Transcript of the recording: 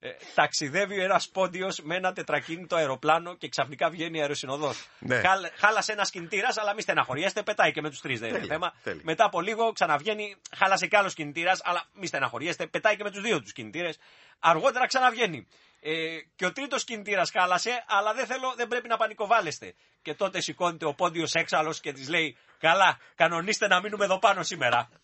ε, ταξιδεύει ένας πόντιος με ένα τετρακίνητο αεροπλάνο και ξαφνικά βγαίνει αεροσυνοδός. Ναι. Χάλασε ένας κινητήρας, αλλά μη στεναχωριέστε, πετάει και με τους τρεις, δεν είναι θέμα. Μετά από λίγο ξαναβγαίνει, χάλασε κι άλλος κινητήρας, αλλά μη στεναχωριέστε, πετάει και με τους δύο τους κινητήρες. Αργότερα ξαναβγαίνει. Ε, και ο τρίτος κινητήρας χάλασε, αλλά δεν, θέλω, δεν πρέπει να πανικοβάλλεστε. Και τότε σηκώνεται ο πόντιος έξαλλος και της λέει: Καλά, κανονίστε να μείνουμε εδώ πάνω σήμερα.